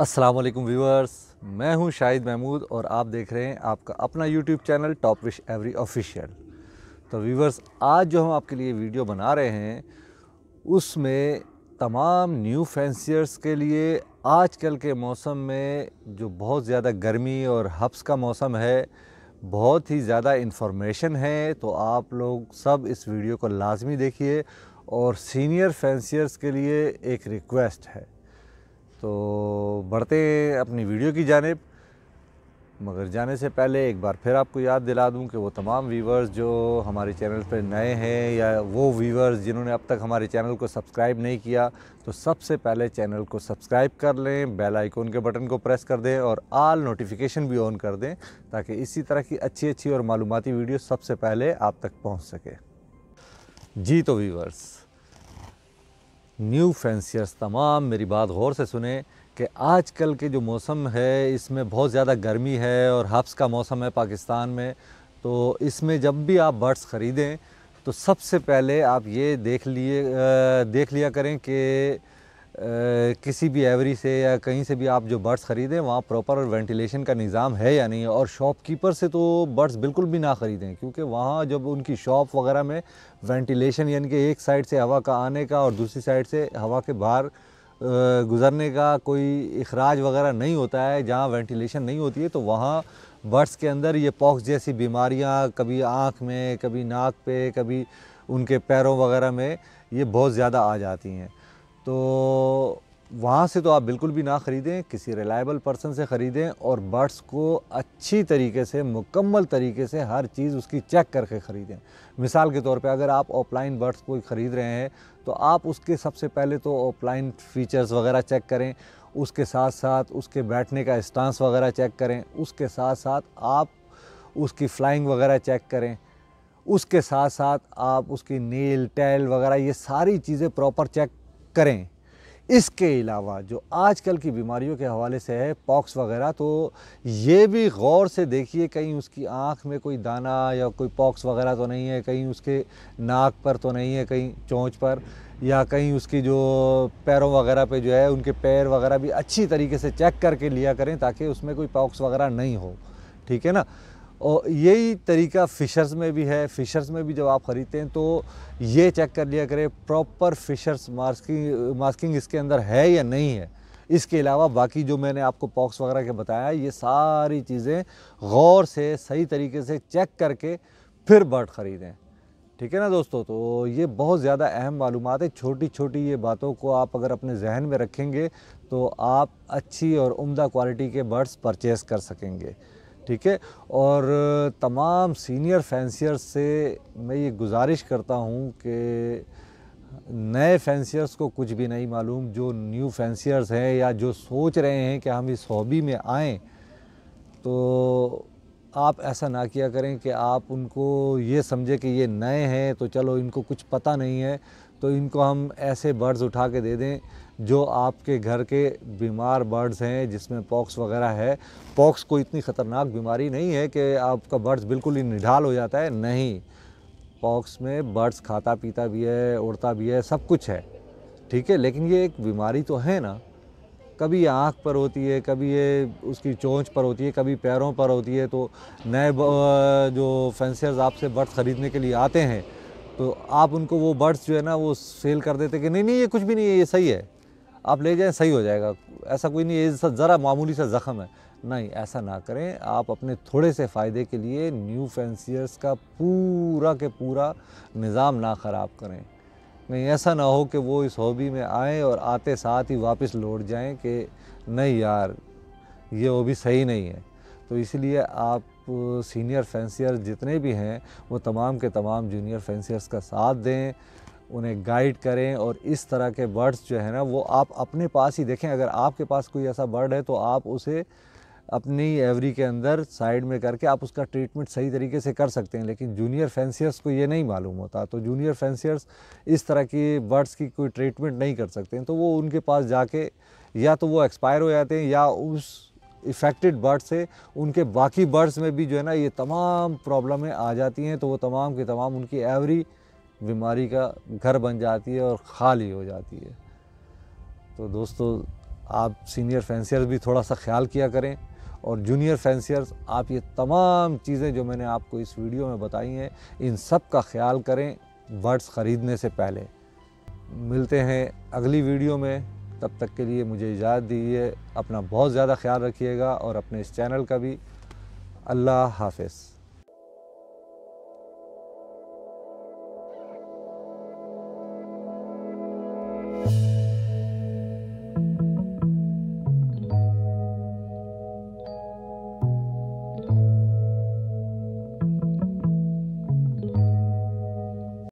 अस्सलाम वालेकुम व्यूअर्स मैं हूं शाहिद महमूद और आप देख रहे हैं आपका अपना YouTube channel top wish every official तो व्यूअर्स आज जो हम आपके लिए वीडियो बना रहे हैं उसमें तमाम न्यू फैंसियर्स के लिए आजकल के मौसम में जो बहुत ज़्यादा गर्मी और हब्स का मौसम है बहुत ही ज़्यादा इन्फॉर्मेशन है तो आप लोग सब इस वीडियो को लाजमी देखिए और सीनियर फैंसियर्स के लिए एक रिक्वेस्ट है तो बढ़ते हैं अपनी वीडियो की जानब मगर जाने से पहले एक बार फिर आपको याद दिला दूं कि वो तमाम व्यूवर्स जो हमारे चैनल पर नए हैं या वो व्यूवर्स जिन्होंने अब तक हमारे चैनल को सब्सक्राइब नहीं किया तो सबसे पहले चैनल को सब्सक्राइब कर लें बेल आइकॉन के बटन को प्रेस कर दें और आल नोटिफिकेशन भी ऑन कर दें ताकि इसी तरह की अच्छी अच्छी और मालूमती वीडियो सबसे पहले आप तक पहुँच सके जी तो व्यूवर्स न्यू फैंसियर्स तमाम मेरी बात गौर से सुने कि आजकल के जो मौसम है इसमें बहुत ज़्यादा गर्मी है और हफ्स का मौसम है पाकिस्तान में तो इसमें जब भी आप बर्ड्स ख़रीदें तो सबसे पहले आप ये देख लिए देख लिया करें कि किसी भी एवरी से या कहीं से भी आप जो बर्ड्स ख़रीदें वहाँ प्रॉपर वेंटिलेशन का निज़ाम है या नहीं और शॉपकीपर से तो बर्ड्स बिल्कुल भी ना ख़रीदें क्योंकि वहाँ जब उनकी शॉप वगैरह में वेंटिलेशन यानी कि एक साइड से हवा का आने का और दूसरी साइड से हवा के बाहर गुज़रने का कोई अखराज वगैरह नहीं होता है जहाँ वेंटिलेशन नहीं होती है तो वहाँ बर्ड्स के अंदर ये पॉक्स जैसी बीमारियाँ कभी आँख में कभी नाक पे कभी उनके पैरों वगैरह में ये बहुत ज़्यादा आ जाती हैं तो वहाँ से तो आप बिल्कुल भी ना ख़रीदें किसी रिलायबल पर्सन से ख़रीदें और बर्ड्स को अच्छी तरीके से मुकम्मल तरीके से हर चीज़ उसकी चेक करके ख़रीदें मिसाल के तौर पे अगर आप ऑफलाइन बर्ड्स कोई ख़रीद रहे हैं तो आप उसके सबसे पहले तो ऑफलाइन फ़ीचर्स वगैरह चेक करें उसके साथ साथ उसके बैठने का स्टांस वगैरह चेक करें उसके साथ साथ आप उसकी फ्लाइंग वगैरह चेक करें उसके साथ साथ आप उसकी नील टैल वगैरह ये सारी चीज़ें प्रॉपर चेक करें इसके अलावा जो आजकल की बीमारियों के हवाले से है पॉक्स वगैरह तो ये भी गौर से देखिए कहीं उसकी आँख में कोई दाना या कोई पॉक्स वगैरह तो नहीं है कहीं उसके नाक पर तो नहीं है कहीं चोंच पर या कहीं उसकी जो पैरों वगैरह पे जो है उनके पैर वगैरह भी अच्छी तरीके से चेक करके लिया करें ताकि उसमें कोई पॉक्स वगैरह नहीं हो ठीक है ना और यही तरीका फ़िशर्स में भी है फ़िशर्स में भी जब आप ख़रीदते हैं तो ये चेक कर लिया करें प्रॉपर फ़िशर्स मास्किंग मास्किंग इसके अंदर है या नहीं है इसके अलावा बाकी जो मैंने आपको पॉक्स वगैरह के बताया ये सारी चीज़ें गौर से सही तरीके से चेक करके फिर बर्ड ख़रीदें ठीक है ना दोस्तों तो ये बहुत ज़्यादा अहम मालूम है छोटी छोटी ये बातों को आप अगर अपने जहन में रखेंगे तो आप अच्छी और उम्दा क्वालिटी के बर्ड्स परचेज़ कर सकेंगे ठीक है और तमाम सीनियर फैंसियर से मैं ये गुजारिश करता हूँ कि नए फैंसियर्स को कुछ भी नहीं मालूम जो न्यू फैंसियर्स हैं या जो सोच रहे हैं कि हम इस हॉबी में आएँ तो आप ऐसा ना किया करें कि आप उनको ये समझे कि ये नए हैं तो चलो इनको कुछ पता नहीं है तो इनको हम ऐसे बर्ड्स उठा के दे दें जो आपके घर के बीमार बर्ड्स हैं जिसमें पॉक्स वगैरह है पॉक्स कोई इतनी ख़तरनाक बीमारी नहीं है कि आपका बर्ड्स बिल्कुल ही निढाल हो जाता है नहीं पॉक्स में बर्ड्स खाता पीता भी है उड़ता भी है सब कुछ है ठीक है लेकिन ये एक बीमारी तो है ना कभी आँख पर होती है कभी ये उसकी चोंच पर होती है कभी पैरों पर होती है तो नए जो फैंसियर्स आपसे बर्ड्स ख़रीदने के लिए आते हैं तो आप उनको वो बर्ड्स जो है ना वो सेल कर देते कि नहीं नहीं ये कुछ भी नहीं है ये सही है आप ले जाएं सही हो जाएगा ऐसा कोई नहीं ये ज़रा मामूली सा ज़ख़म है नहीं ऐसा ना करें आप अपने थोड़े से फ़ायदे के लिए न्यू फैंसियर्स का पूरा के पूरा निज़ाम ना ख़राब करें नहीं ऐसा ना हो कि वो इस हॉबी में आएँ और आते साथ ही वापस लौट जाएँ कि नहीं यार ये हॉबी सही नहीं है तो इसलिए आप सीनियर फैंसियर जितने भी हैं वो तमाम के तमाम जूनियर फैंसियर्स का साथ दें उन्हें गाइड करें और इस तरह के बर्ड्स जो है ना वो आप अपने पास ही देखें अगर आपके पास कोई ऐसा बर्ड है तो आप उसे अपनी एवरी के अंदर साइड में करके आप उसका ट्रीटमेंट सही तरीके से कर सकते हैं लेकिन जूनियर फैंसियर्स को ये नहीं मालूम होता तो जूनियर फैंसियर्स इस तरह की बर्ड्स की कोई ट्रीटमेंट नहीं कर सकते हैं तो वो उनके पास जाके या तो वो एक्सपायर हो जाते हैं या उस इफ़ेक्टेड बर्ड्स है उनके बाकी बर्ड्स में भी जो है ना ये तमाम प्रॉब्लमें आ जाती हैं तो वो तमाम के तमाम उनकी एवरी बीमारी का घर बन जाती है और खाली हो जाती है तो दोस्तों आप सीनियर फैंसियर्स भी थोड़ा सा ख्याल किया करें और जूनियर फैंसियर्स आप ये तमाम चीज़ें जो मैंने आपको इस वीडियो में बताई हैं इन सब का ख्याल करें बर्ड्स ख़रीदने से पहले मिलते हैं अगली वीडियो में तब तक के लिए मुझे इजाज़त दीजिए अपना बहुत ज़्यादा ख्याल रखिएगा और अपने इस चैनल का भी अल्लाह हाफिज़